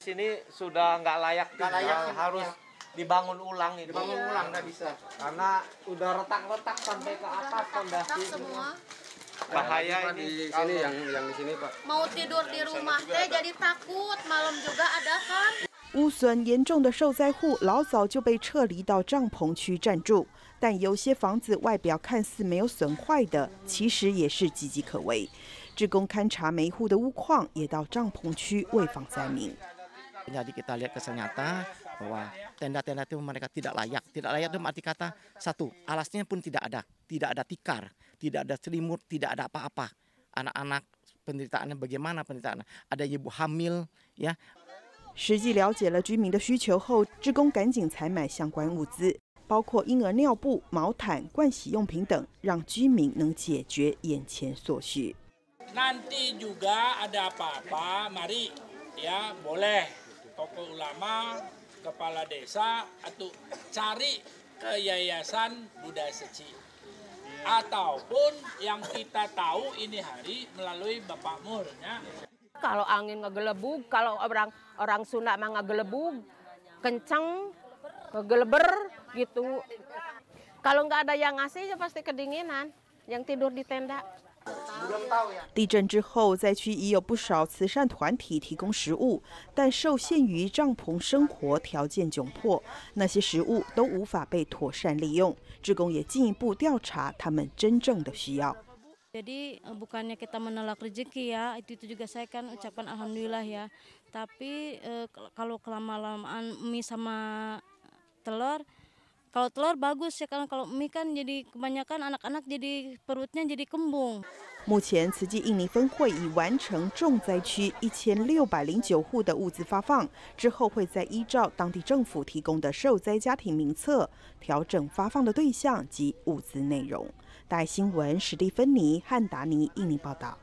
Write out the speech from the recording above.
这里屋里，严重损的受灾户，老早就被撤离到帐篷区暂住。但有些房子外表看似没有损坏的，其实也是岌岌可危。职工勘察每户的屋况，也到帐篷区为防灾民。Jadi kita lihat kesenyata nyata bahwa tenda-tenda itu mereka tidak layak. Tidak layak itu arti kata satu, alasnya pun tidak ada. Tidak ada tikar, tidak ada selimut, tidak ada apa-apa. Anak-anak penderitaannya bagaimana penderitaannya. Ada ibu hamil ya. 实际了解了居民的需求后，志工赶紧采买相关物资，包括婴儿尿布、毛毯、盥洗用品等，让居民能解决眼前所需。Nanti juga ada apa-apa, mari ya boleh tokoh ulama, kepala desa, atau cari ke Yayasan Buddha Seci. Ataupun yang kita tahu ini hari melalui Bapak Ya. Kalau angin ngegelebug, kalau orang orang Sunda mah ngegelebug, kenceng, ngegeleber gitu. Kalau nggak ada yang ngasih ya pasti kedinginan, yang tidur di tenda. 地震之后，灾区已有不少慈善团体提供食物，但受限于帐篷生活条件窘迫，那些食物都无法被妥善利用。职工也进一步调查他们真正的需要。所以，不单是 kita m e n o l a k rezeki ya，itu juga saya kan ucapan alhamdulillah ya，tapi kalau kelamaan mie sama telur。目前，慈济印尼分会已完成重灾区1609户的物资发放，之后会再依照当地政府提供的受灾家庭名册，调整发放的对象及物资内容。戴新闻史蒂芬妮汉达尼印尼报道。